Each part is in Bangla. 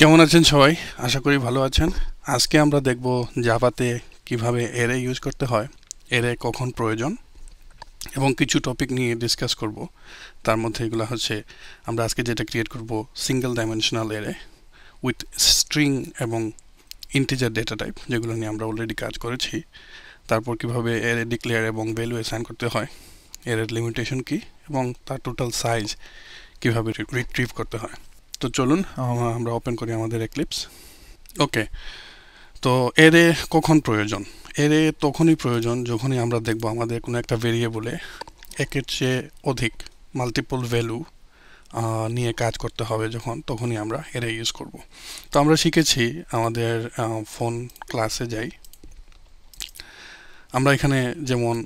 কেমন আছেন সবাই আশা করি ভালো আছেন আজকে আমরা দেখব জাভাতে কিভাবে এরে ইউজ করতে হয় এরে কখন প্রয়োজন এবং কিছু টপিক নিয়ে ডিসকাস করব তার মধ্যে এগুলো হচ্ছে আমরা আজকে যেটা ক্রিয়েট করব single dimensional array with string এবং ইন্টিজার ডেটা টাইপ যেগুলো নিয়ে আমরা অলরেডি কাজ করেছি তারপর কিভাবে এরে ডিক্লেয়ার এবং ভ্যালু অ্যাসাইন করতে হয় এর লিমিটেশন কি এবং তার টোটাল সাইজ কিভাবে রিট্রিভ করতে হয় তো চলুন আমরা ওপেন করি আমাদের এক্লিপস ওকে তো এরে কখন প্রয়োজন এরে তখনই প্রয়োজন যখনই আমরা দেখব আমাদের কোনো একটা ভেরিয়েবলে একের চেয়ে অধিক মাল্টিপল ভ্যালু নিয়ে কাজ করতে হবে যখন তখনই আমরা এরে ইউজ করব তো আমরা শিখেছি আমাদের ফোন ক্লাসে যাই আমরা এখানে যেমন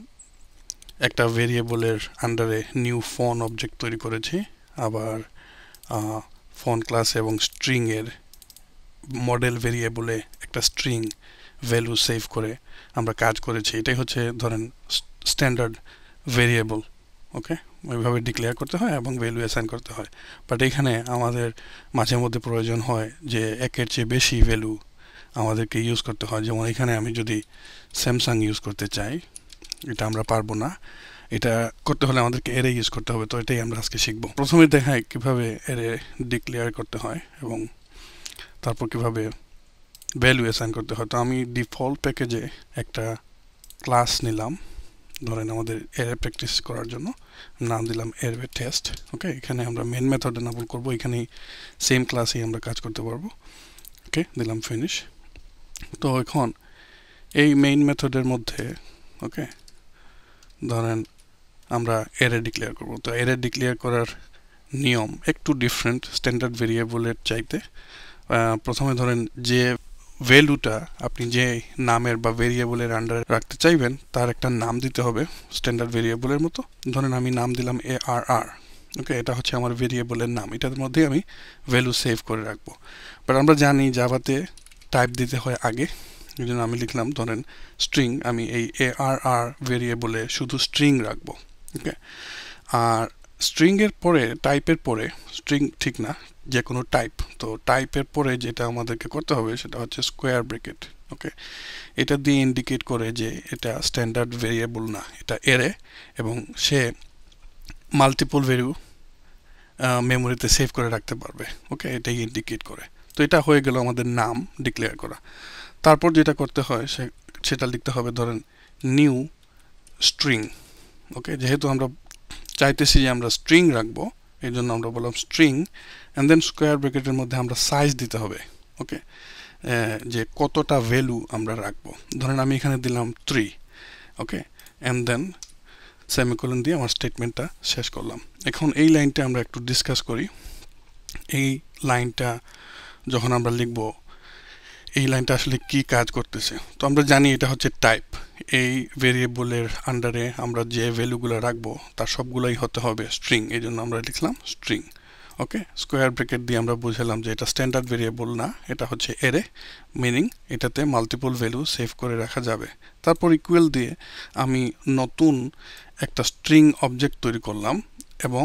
একটা ভেরিয়েবলের আন্ডারে নিউ ফোন অবজেক্ট তৈরি করেছি আবার ফোন ক্লাস এবং স্ট্রিংয়ের মডেল ভেরিয়েবলে একটা স্ট্রিং ভ্যালু সেভ করে আমরা কাজ করেছি এটাই হচ্ছে ধরেন স্ট্যান্ডার্ড ভেরিয়েবল ওকে ওইভাবে ডিক্লেয়ার করতে হয় এবং ভ্যালু অ্যাসাইন করতে হয় বাট এখানে আমাদের মাঝে মধ্যে প্রয়োজন হয় যে একের চেয়ে বেশি ভ্যালু আমাদেরকে ইউজ করতে হয় যেমন এখানে আমি যদি স্যামসাং ইউজ করতে চাই এটা আমরা পারবো না এটা করতে হলে আমাদেরকে এরে ইউজ করতে হবে তো এটাই আমরা আজকে শিখব প্রথমে দেখায় কিভাবে এরে ডিক্লেয়ার করতে হয় এবং তারপর কিভাবে ভ্যালু অ্যাসাইন করতে হয় তো আমি ডিফল্ট প্যাকেজে একটা ক্লাস নিলাম ধরেন আমাদের এর প্র্যাকটিস করার জন্য নাম দিলাম এরবে টেস্ট ওকে এখানে আমরা মেন মেথড এনাবল করব এখানেই সেম ক্লাসেই আমরা কাজ করতে পারবো ওকে দিলাম ফিনিশ তো এখন এই মেইন মেথডের মধ্যে ওকে ধরেন আমরা অ্যারে ডিক্লেয়ার করব তো অ্যারে ডিক্লেয়ার করার নিয়ম একটু ডিফারেন্ট স্ট্যান্ডার্ড ভেরিয়েবলের চাইতে প্রথমে ধরেন যে ভ্যালুটা আপনি যে নামের বা ভেরিয়েবলের আন্ডারে রাখতে চাইবেন তার একটা নাম দিতে হবে স্ট্যান্ডার্ড ভেরিয়েবলের মতো ধরেন আমি নাম দিলাম এ আর আর ওকে এটা হচ্ছে আমার ভেরিয়েবলের নাম এটার মধ্যে আমি ভ্যালু সেভ করে রাখবো বাট আমরা জানি জাভাতে টাইপ দিতে হয় আগে এই জন্য আমি লিখলাম ধরেন স্ট্রিং আমি এই এ আর আর ভেরিয়েবলে শুধু স্ট্রিং রাখবো ওকে আর স্ট্রিংয়ের পরে টাইপের পরে স্ট্রিং ঠিক না যে কোনো টাইপ তো টাইপের পরে যেটা আমাদেরকে করতে হবে সেটা হচ্ছে স্কোয়ার ব্রেকেট ওকে এটা দিয়ে ইন্ডিকেট করে যে এটা স্ট্যান্ডার্ড ভেরিয়েবল না এটা এরে এবং সে মাল্টিপল ভ্যালু মেমোরিতে সেভ করে রাখতে পারবে ওকে এটাই ইন্ডিকেট করে তো এটা হয়ে গেল আমাদের নাম ডিক্লেয়ার করা তারপর যেটা করতে হয় সে সেটা লিখতে হবে ধরেন নিউ স্ট্রিং ওকে যেহেতু আমরা চাইতেছি যে আমরা স্ট্রিং রাখবো এই জন্য আমরা বললাম স্ট্রিং অ্যান্ড দেন স্কোয়ার ব্র্যাকেটের মধ্যে আমরা সাইজ দিতে হবে ওকে যে কতটা ভ্যালু আমরা রাখবো ধরেন আমি এখানে দিলাম three okay and then semicolon দিয়ে আমার স্টেটমেন্টটা শেষ করলাম এখন এই লাইনটা আমরা একটু ডিসকাস করি এই লাইনটা যখন আমরা লিখবো এই লাইনটা আসলে কি কাজ করতেছে তো আমরা জানি এটা হচ্ছে টাইপ এই ভেরিয়েবলের আন্ডারে আমরা যে ভ্যালুগুলো রাখবো তার সবগুলোই হতে হবে স্ট্রিং এই জন্য আমরা লিখলাম স্ট্রিং ওকে স্কোয়ার ব্রেকেট দিয়ে আমরা বুঝলাম যে এটা স্ট্যান্ডার্ড ভেরিয়েবল না এটা হচ্ছে এরে মিনিং এটাতে মাল্টিপল ভ্যালু সেভ করে রাখা যাবে তারপর ইকুয়েল দিয়ে আমি নতুন একটা স্ট্রিং অবজেক্ট তৈরি করলাম এবং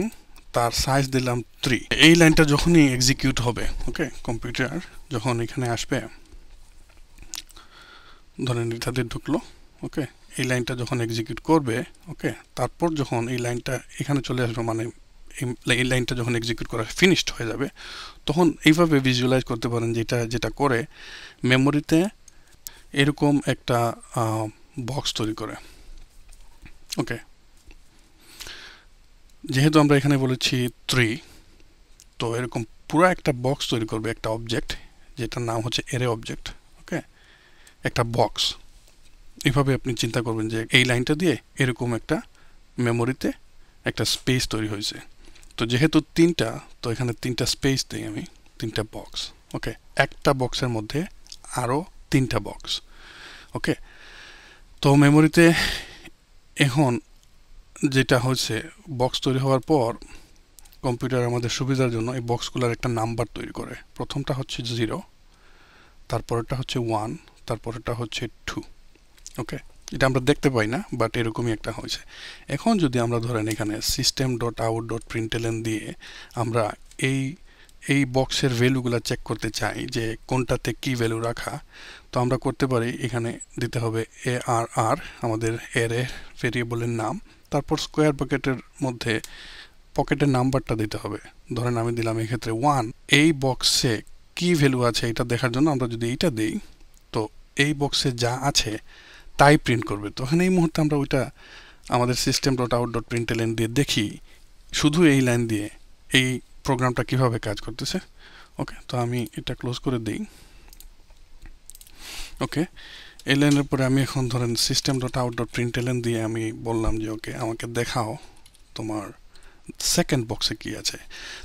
তার সাইজ দিলাম থ্রি এই লাইনটা যখনই এক্সিকিউট হবে ওকে কম্পিউটার যখন এখানে আসবে ধরেন এটাতে ঢুকলো ওকে এই লাইনটা যখন এক্সিকিউট করবে ওকে তারপর যখন এই লাইনটা এখানে চলে আসবে মানে এই লাইনটা যখন এক্সিকিউট করা ফিনিশড হয়ে যাবে তখন এইভাবে ভিজুয়ালাইজ করতে পারেন যেটা যেটা করে মেমোরিতে এরকম একটা বক্স তৈরি করে ওকে যেহেতু আমরা এখানে বলেছি থ্রি তো এরকম পুরো একটা বক্স তৈরি করবে একটা অবজেক্ট যেটার নাম হচ্ছে এরে অবজেক্ট একটা বক্স এভাবে আপনি চিন্তা করবেন যে এই লাইনটা দিয়ে এরকম একটা মেমোরিতে একটা স্পেস তৈরি হয়েছে তো যেহেতু তিনটা তো এখানে তিনটা স্পেস দিই আমি তিনটা বক্স ওকে একটা বক্সের মধ্যে আরও তিনটা বক্স ওকে তো মেমোরিতে এখন যেটা হচ্ছে বক্স তৈরি হওয়ার পর কম্পিউটার আমাদের সুবিধার জন্য এই বক্সগুলোর একটা নাম্বার তৈরি করে প্রথমটা হচ্ছে জিরো তারপরটা হচ্ছে ওয়ান তারপরটা হচ্ছে টু ওকে এটা আমরা দেখতে পাই না বাট এরকমই একটা হয়েছে এখন যদি আমরা ধরেন এখানে system dot out dot println দিয়ে আমরা এই এই বক্সের ভ্যালুগুলো চেক করতে চাই যে কোনটাতে কি ভ্যালু রাখা তো আমরা করতে পারি এখানে দিতে হবে এ আর আর আমাদের এর এ ভেরিয়েবলের নাম তারপর স্কোয়ার পকেটের মধ্যে পকেটের নাম্বারটা দিতে হবে ধরেন আমি দিলাম এক্ষেত্রে ওয়ান এই বক্সে কি ভ্যালু আছে এটা দেখার জন্য আমরা যদি এইটা দিই তো এই বক্সে যা আছে তাই প্রিন্ট করবে তো এখানে এই মুহূর্তে আমরা ওইটা আমাদের system dot out dot print line দিয়ে দেখি শুধু এই লাইন দিয়ে এই প্রোগ্রামটা কিভাবে কাজ করতেছে ওকে তো আমি এটা ক্লোজ করে দিই ওকে এই লাইনের পরে আমি এখন ধরেন system dot out dot print দিয়ে আমি বললাম যে ওকে আমাকে দেখাও তোমার সেকেন্ড বক্সে কি আছে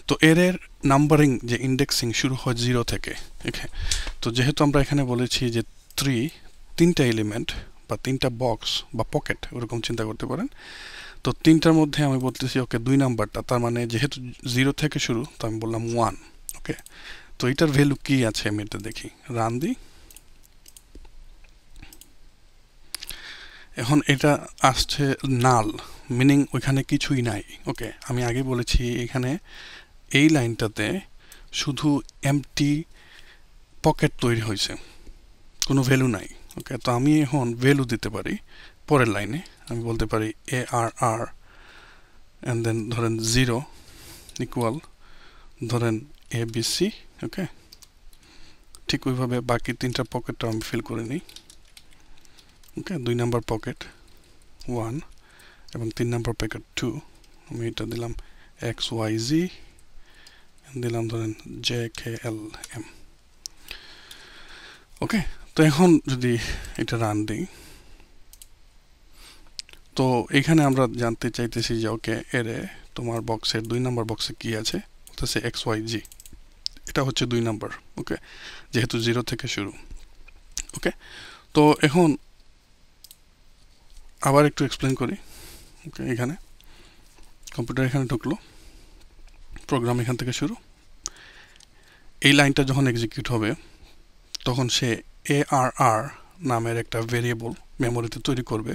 তো এর এর নাম্বারিং যে ইন্ডেক্সিং শুরু হয় জিরো থেকে তো যেহেতু আমরা এখানে বলেছি যে থ্রি তিনটা এলিমেন্ট বা তিনটা বক্স বা পকেট ওরকম চিন্তা করতে পারেন তো তিনটার মধ্যে আমি বলতেছি ওকে দুই নাম্বারটা তার মানে যেহেতু জিরো থেকে শুরু তো আমি বললাম ওয়ান ওকে তো এটার ভ্যালু কী আছে আমি এটা দেখি রান দিই এখন এটা আসছে নাল মিনিং ওইখানে কিছুই নাই ওকে আমি আগে বলেছি এখানে এই লাইনটাতে শুধু এমটি পকেট তৈরি হয়েছে কোনো ভ্যালু নাই ওকে তো আমি এখন ভ্যালু দিতে পারি পরের লাইনে আমি বলতে পারি এ আর আর অ্যান্ড দেন ধরেন জিরো ইকুয়াল ধরেন এ বি সি ওকে ঠিক ওইভাবে বাকি তিনটা পকেটটা আমি ফিল করে নিই ওকে দুই নাম্বার পকেট ওয়ান এবং তিন নাম্বার প্যাকেট টু আমি এটা দিলাম এক্স ওয়াই জি দিলাম ধরেন জে কে এল এম ওকে তো এখন যদি এটা রান দিই তো এখানে আমরা জানতে চাইতেছি যে ওকে এরে তোমার বক্সের দুই নাম্বার বক্সে কি আছে বলতেছে এক্স ওয়াই জি এটা হচ্ছে দুই নাম্বার ওকে যেহেতু জিরো থেকে শুরু ওকে তো এখন আবার একটু এক্সপ্লেন করি ওকে এখানে কম্পিউটার এখানে ঢুকলো প্রোগ্রাম এখান থেকে শুরু এই লাইনটা যখন এক্সিকিউট হবে তখন সে এ আর আর নামের একটা ভেরিয়েবল মেমোরিতে তৈরি করবে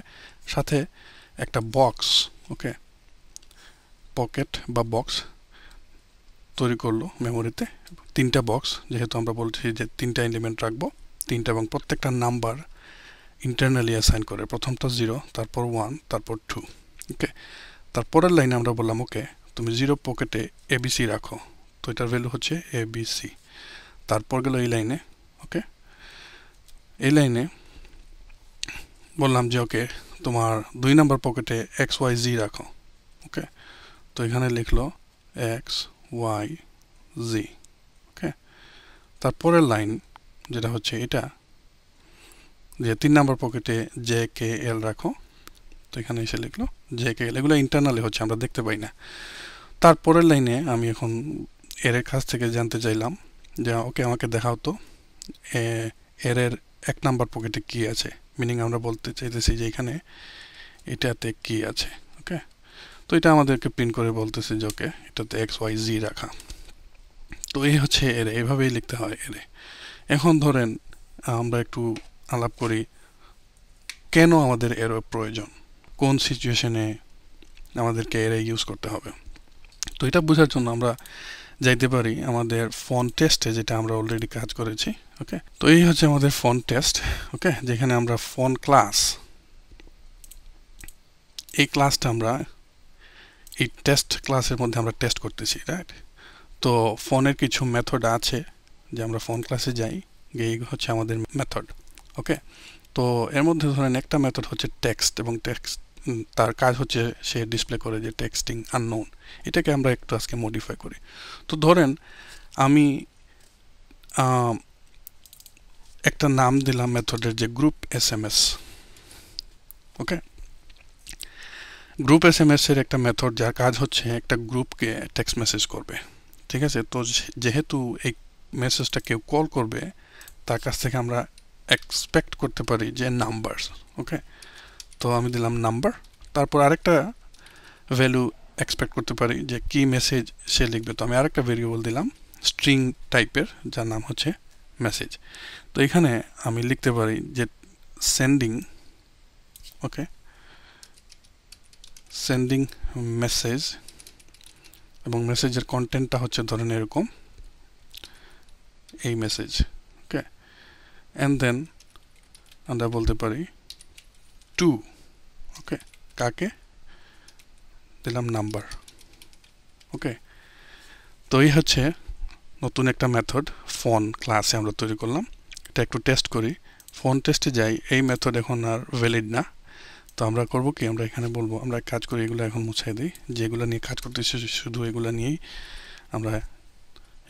সাথে একটা বক্স ওকে পকেট বা বক্স তৈরি করলো মেমোরিতে তিনটা বক্স যেহেতু আমরা বলছি যে তিনটা এলিমেন্ট রাখবো তিনটা এবং প্রত্যেকটা নাম্বার ইন্টারনালি অ্যাসাইন করে প্রথমটা জিরো তারপর ওয়ান তারপর টু ওকে তারপরের লাইনে আমরা বললাম ওকে তুমি জিরো পকেটে এবিসি রাখো তো এটার ভ্যালু হচ্ছে এবিসি তারপর গেল এই লাইনে ওকে এই লাইনে বললাম যে ওকে তোমার দুই নম্বর পকেটে এক্স ওয়াই জি রাখো ওকে তো এখানে লিখলো এক্স ওয়াই জি ওকে তারপরের লাইন যেটা হচ্ছে এটা যে তিন নম্বর পকেটে জে কে এল রাখো তো এখানে এসে লিখলো জে কে এল এগুলো ইন্টারনালি হচ্ছে আমরা দেখতে পাই না তারপরের লাইনে আমি এখন এর কাছ থেকে জানতে চাইলাম যে ওকে আমাকে দেখাও তো এর এর এক নাম্বার পকেটে কি আছে মিনিং আমরা বলতে চাইতেছি যে এখানে এটাতে কি আছে ওকে তো এটা আমাদেরকে প্রিন্ট করে বলতেছে যে ওকে এটাতে এক্স ওয়াই জি রাখা তো এই হচ্ছে এর এভাবেই লিখতে হয় এর এখন ধরেন আমরা একটু আলাপ করি কেন আমাদের এর প্রয়োজন কোন সিচুয়েশনে আমাদেরকে এর ইউজ করতে হবে তো এটা বোঝার জন্য আমরা যাইতে পারি আমাদের ফোন টেস্টে যেটা আমরা অলরেডি কাজ করেছি ওকে তো এই হচ্ছে আমাদের ফোন টেস্ট ওকে যেখানে আমরা ফোন ক্লাস এই ক্লাসটা আমরা এই টেস্ট ক্লাসের মধ্যে আমরা টেস্ট করতেছি রাইট তো ফোনের কিছু মেথড আছে যে আমরা ফোন ক্লাসে যাই গিয়ে হচ্ছে আমাদের মেথড ওকে তো এর মধ্যে ধরেন একটা মেথড হচ্ছে টেক্সট এবং টেক্সট তার কাজ হচ্ছে সে ডিসপ্লে করে যে টেক্সটিং আননোন এটাকে আমরা একটু আজকে মডিফাই করি তো ধরেন আমি একটা নাম দিলাম মেথডের যে group S M S okay group S M এসের একটা মেথড যার কাজ হচ্ছে একটা গ্রুপকে টেক্সট মেসেজ করবে ঠিক আছে তো যেহেতু এই মেসেজটা কেউ কল করবে তার কাছ থেকে আমরা এক্সপেক্ট করতে পারি যে নাম্বারস ওকে তো আমি দিলাম নাম্বার তারপর আরেকটা ভ্যালু এক্সপেক্ট করতে পারি যে কি মেসেজ সে লিখবে তো আমি আরেকটা ভেরিয়েবল দিলাম স্ট্রিং টাইপের যার নাম হচ্ছে মেসেজ তো এখানে আমি লিখতে পারি যে সেন্ডিং ওকে সেন্ডিং মেসেজ এবং মেসেজের কন্টেন্টটা হচ্ছে ধরেন এরকম এই মেসেজ অ্যান্ড দেন আমরা বলতে পারি টু ওকে কাকে দিলাম নাম্বার ওকে তো এই হচ্ছে নতুন একটা মেথড ফোন ক্লাসে আমরা তৈরি করলাম এটা একটু টেস্ট করি ফোন টেস্টে যাই এই মেথড এখন আর ভ্যালিড না তো আমরা করব কি আমরা এখানে বলবো আমরা কাজ করি এগুলো এখন মুছাই দিই যেগুলো নিয়ে কাজ করতেছি শুধু এগুলো নিয়েই আমরা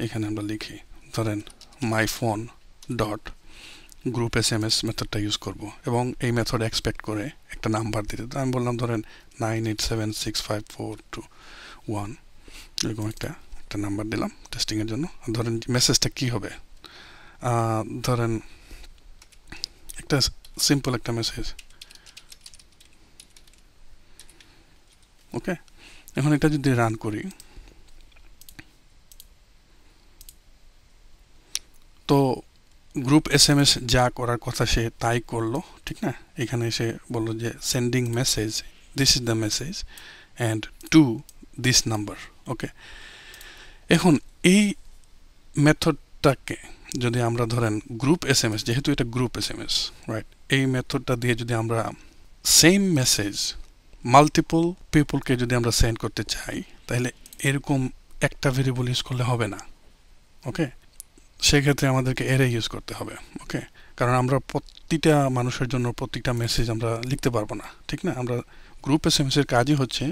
এখানে আমরা লিখি ধরেন my phone dot group S M S মেথডটা ইউজ করবো এবং এই মেথড এক্সপেক্ট করে একটা নাম্বার দিতে আমি বললাম ধরেন nine eight seven six five four two one এরকম একটা একটা নাম্বার দিলাম টেস্টিংয়ের জন্য ধরেন মেসেজটা কী হবে ধরেন একটা সিম্পল একটা মেসেজ ওকে এখন এটা যদি রান করি তো গ্রুপ এস এম এস যা করার কথা সে তাই করলো ঠিক না এখানে সে বলল যে sending message this is the message and to this number okay এখন এই মেথডটাকে যদি আমরা ধরেন গ্রুপ এস এম এস যেহেতু এটা group S M S right এই মেথডটা দিয়ে যদি আমরা সেম মেসেজ মাল্টিপল পিপলকে যদি আমরা সেন্ড করতে চাই তাহলে এরকম একটা ভেরিয়েবল ইউজ করলে হবে না ওকে সেক্ষেত্রে আমাদেরকে এরে ইউজ করতে হবে ওকে কারণ আমরা প্রতিটা মানুষের জন্য প্রত্যেকটা মেসেজ আমরা লিখতে পারবো না ঠিক না আমরা গ্রুপ এস এম এসের কাজই হচ্ছে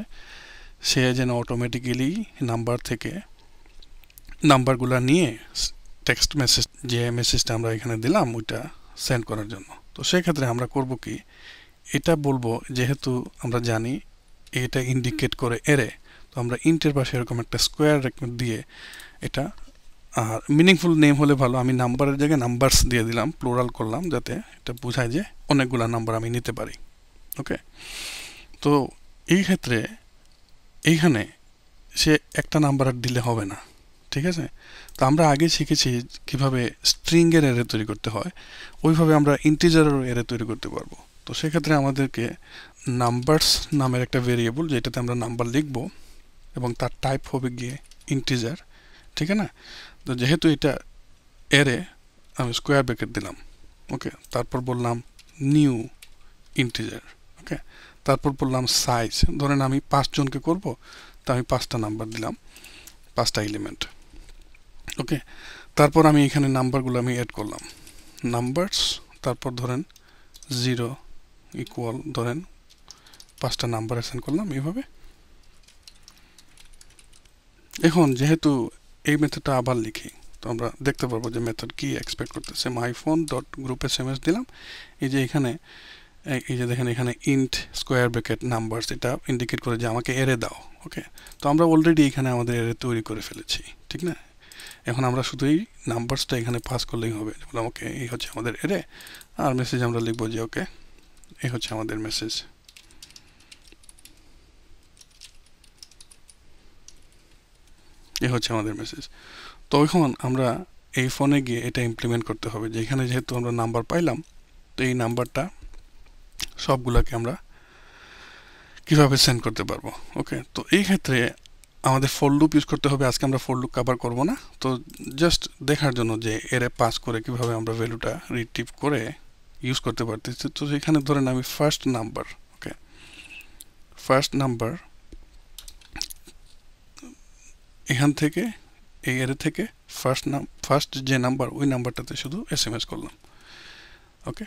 সে যেন অটোমেটিক্যালি নাম্বার থেকে নাম্বারগুলো নিয়ে টেক্সট মেসেজ যে মেসেজটা আমরা এখানে দিলাম ওইটা সেন্ড করার জন্য তো সেক্ষেত্রে আমরা করব কি এটা বলবো যেহেতু আমরা জানি এটা ইন্ডিকেট করে এরে তো আমরা ইন্টের পাশে এরকম একটা স্কোয়ার দিয়ে এটা আর মিনিংফুল নেম হলে ভালো আমি নাম্বারের জায়গায় নাম্বারস দিয়ে দিলাম প্লোরাল করলাম যাতে এটা বোঝায় যে অনেকগুলো নাম্বার আমি নিতে পারি ওকে তো এই ক্ষেত্রে এইখানে সে একটা নাম্বার আর দিলে হবে না ঠিক আছে তো আমরা আগে শিখেছি কিভাবে স্ট্রিংয়ের এরে তৈরি করতে হয় ওইভাবে আমরা ইন্টিজারের এরে তৈরি করতে পারবো তো সেক্ষেত্রে আমাদেরকে নাম্বারস নামের একটা ভেরিয়েবল যেটাতে আমরা নাম্বার লিখব এবং তার টাইপ হবে গিয়ে ইন্টিজার ঠিক আছে না তো যেহেতু এটা এরে আমি স্কোয়ার ব্র্যাকেট দিলাম ওকে তারপর বললাম নিউ ইন্টিজার ওকে তারপর বললাম সাইজ ধরেন আমি পাঁচজনকে করব তা আমি পাঁচটা নাম্বার দিলাম পাঁচটা এলিমেন্ট ওকে তারপর আমি এখানে নাম্বারগুলো আমি অ্যাড করলাম নাম্বারস তারপর ধরেন জিরো ইকুয়াল ধরেন পাঁচটা নাম্বার অ্যাসেন্ড করলাম এইভাবে এখন যেহেতু এই মেথডটা আবার লিখি তো আমরা দেখতে পারবো যে মেথড কি এক্সপেক্ট করতেছে my phone dot group S M S দিলাম এই যে এখানে এই যে দেখেন এখানে ইন্ট স্কোয়ার ব্রেকেট নাম্বারস এটা ইন্ডিকেট করে যে আমাকে এরে দাও ওকে তো আমরা অলরেডি এখানে আমাদের এরে তৈরি করে ফেলেছি ঠিক না এখন আমরা শুধুই নাম্বারসটা এখানে পাস করলেই হবে আমাকে এই হচ্ছে আমাদের এরে আর মেসেজ আমরা লিখবো যে ওকে এই হচ্ছে আমাদের মেসেজ এ হচ্ছে আমাদের মেসেজ তখন আমরা এই ফোনে গিয়ে এটা ইমপ্লিমেন্ট করতে হবে যেখানে যেহেতু আমরা নাম্বার পাইলাম তো এই নাম্বারটা সবগুলোকে আমরা কীভাবে সেন্ড করতে পারবো ওকে তো এই ক্ষেত্রে আমাদের ফোল লুপ ইউজ করতে হবে আজকে আমরা ফোল লুপ কাভার করব না তো জাস্ট দেখার জন্য যে এরে পাস করে কিভাবে আমরা ভ্যালুটা রিটিভ করে ইউজ করতে পারতেছি তো সেখানে ধরেন আমি first number okay first number এখান থেকে এই এর থেকে ফার্স্ট নাম ফার্স্ট যে নাম্বার ওই নাম্বারটাতে শুধু এস এম এস করলাম ওকে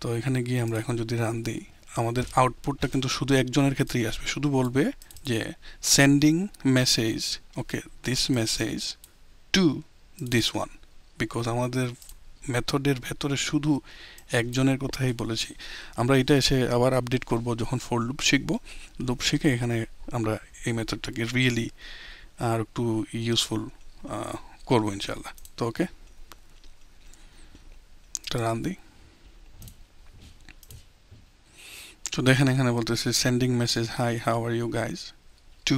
তো এখানে গিয়ে আমরা এখন যদি রান দিই আমাদের আউটপুটটা কিন্তু শুধু একজনের ক্ষেত্রেই আসবে শুধু বলবে যে sending message okay this message to this one because আমাদের মেথডের ভেতরে শুধু একজনের কথাই বলেছি আমরা এটা এসে আবার আপডেট করব যখন ফোর লুপ শিখব লুপ শিখে এখানে আমরা এই মেথডটাকে রিয়েলি আর একটু ইউজফুল করবো ইনশাল্লাহ তো ওকে রান দিই তো দেখেন এখানে বলতেছে sending message hi how are you guys to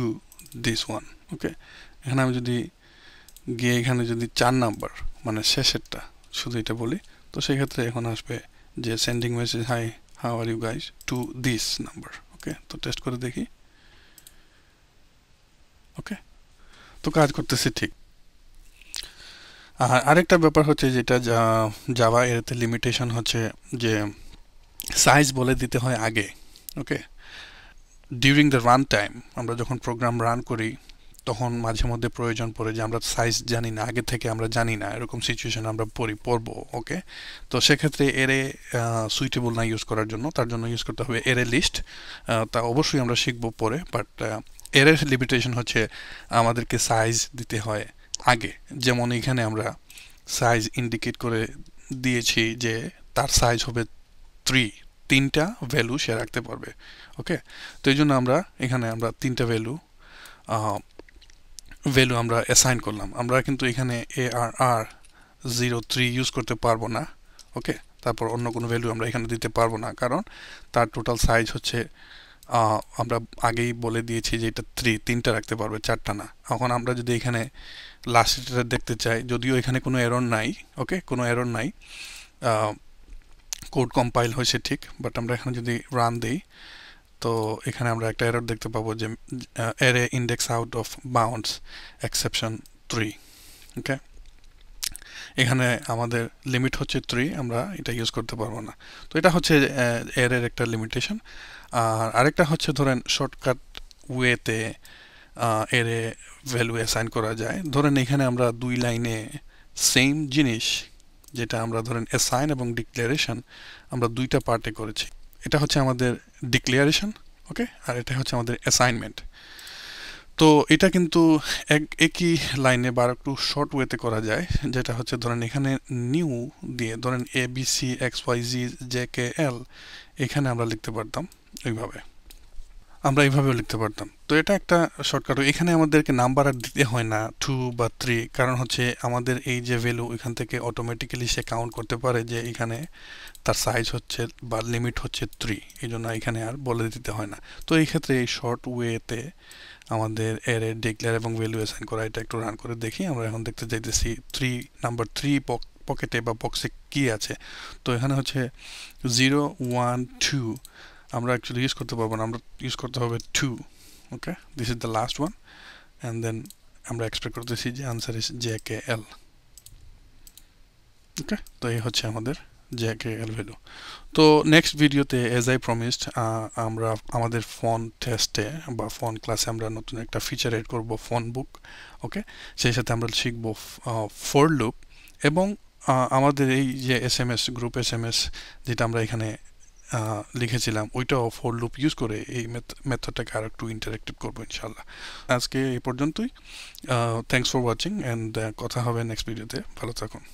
this one okay এখানে আমি যদি গিয়ে এখানে যদি চার নাম্বার মানে শেষেরটা শুধু এটা বলি তো সেক্ষেত্রে এখন আসবে যে sending message hi how are you guys to this number okay তো টেস্ট করে দেখি ওকে তো কাজ করতেছে ঠিক আর আরেকটা ব্যাপার হচ্ছে যেটা যাওয়া এরতে লিমিটেশন হচ্ছে যে সাইজ বলে দিতে হয় আগে okay during the run time আমরা যখন প্রোগ্রাম রান করি তখন মাঝে মধ্যে প্রয়োজন পড়ে যে আমরা সাইজ জানি না আগে থেকে আমরা জানি না এরকম সিচুয়েশন আমরা পড়ি পড়ব ওকে তো সেক্ষেত্রে এরে সুইটেবল না ইউজ করার জন্য তার জন্য ইউজ করতে হবে এরে লিস্ট তা অবশ্যই আমরা শিখব পরে বাট এরের লিমিটেশন হচ্ছে আমাদেরকে সাইজ দিতে হয় আগে যেমন এখানে আমরা সাইজ ইন্ডিকেট করে দিয়েছি যে তার সাইজ হবে থ্রি তিনটা ভ্যালু সে রাখতে পারবে ওকে তো এই জন্য আমরা এখানে আমরা তিনটা ভ্যালু ভ্যালু আমরা অ্যাসাইন করলাম আমরা কিন্তু এখানে A R R zero three use করতে পারবো না ওকে তারপর অন্য কোনো ভ্যালু আমরা এখানে দিতে পারবো না কারণ তার টোটাল সাইজ হচ্ছে আমরা আগেই বলে দিয়েছি যে এটা থ্রি তিনটা রাখতে পারবে চারটা না এখন আমরা যদি এখানে লাস্ট দেখতে চাই যদিও এখানে কোনো এরন নাই ওকে কোনো এরন নাই কোড কম্পাইল হয়েছে ঠিক বাট আমরা এখানে যদি রান দিই তো এখানে আমরা একটা এরর দেখতে পাবো যে array index out of bounds exception three okay এখানে আমাদের লিমিট হচ্ছে থ্রি আমরা এটা ইউজ করতে পারবো না তো এটা হচ্ছে এরের একটা লিমিটেশন আর আরেকটা হচ্ছে ধরেন শর্টকাট ওয়েতে এরে ভ্যালু অ্যাসাইন করা যায় ধরেন এখানে আমরা দুই লাইনে সেম জিনিস যেটা আমরা ধরেন অ্যাসাইন এবং ডিক্লারেশন আমরা দুইটা পার্টে করেছি এটা হচ্ছে আমাদের ডিক্লারেশন ওকে আর এটা হচ্ছে আমাদের অ্যাসাইনমেন্ট তো এটা কিন্তু এক একই লাইনে বা একটু শর্ট ওয়েতে করা যায় যেটা হচ্ছে ধরেন এখানে নিউ দিয়ে ধরেন A B C X Y Z J K L এখানে আমরা লিখতে পারতাম ওইভাবে আমরা এইভাবেও লিখতে পারতাম তো এটা একটা শর্টকাট এখানে আমাদেরকে নাম্বার আর দিতে হয় না টু বা থ্রি কারণ হচ্ছে আমাদের এই যে ভ্যালু এখান থেকে অটোমেটিক্যালি সে কাউন্ট করতে পারে যে এখানে তার সাইজ হচ্ছে বা লিমিট হচ্ছে থ্রি এই জন্য এখানে আর বলে দিতে হয় না তো এই ক্ষেত্রে এই শর্ট ওয়েতে আমাদের এর ডিক্লেয়ার এবং ভ্যালু অ্যাসাইন করা এটা একটু রান করে দেখি আমরা এখন দেখতে চাইতেছি থ্রি নাম্বার থ্রি পকেটে বা বক্সে কী আছে তো এখানে হচ্ছে জিরো ওয়ান টু আমরা অ্যাকচুয়ালি ইউজ করতে পারবো না আমরা ইউজ করতে হবে two okay this is the last one and then আমরা এক্সপেক্ট করতেছি যে আনসার ইস জে কে এল ওকে তো এই হচ্ছে আমাদের জে কে এল ভ্যালু তো নেক্সট ভিডিওতে এজ আই প্রমিসড আমরা আমাদের ফোন টেস্টে বা ফোন ক্লাসে আমরা নতুন একটা ফিচার এড করব ফোন বুক ওকে সেই সাথে আমরা শিখব ফোর লুপ এবং আমাদের এই যে S M S group S M S যেটা আমরা এখানে লিখেছিলাম ওইটাও ফোর লুপ ইউজ করে এই মেথডটাকে আর একটু ইন্টারেক্টিভ করবো ইনশাল্লাহ আজকে এই পর্যন্তই থ্যাংকস ফর ওয়াচিং অ্যান্ড কথা হবে নেক্সট ভিডিওতে ভালো থাকুন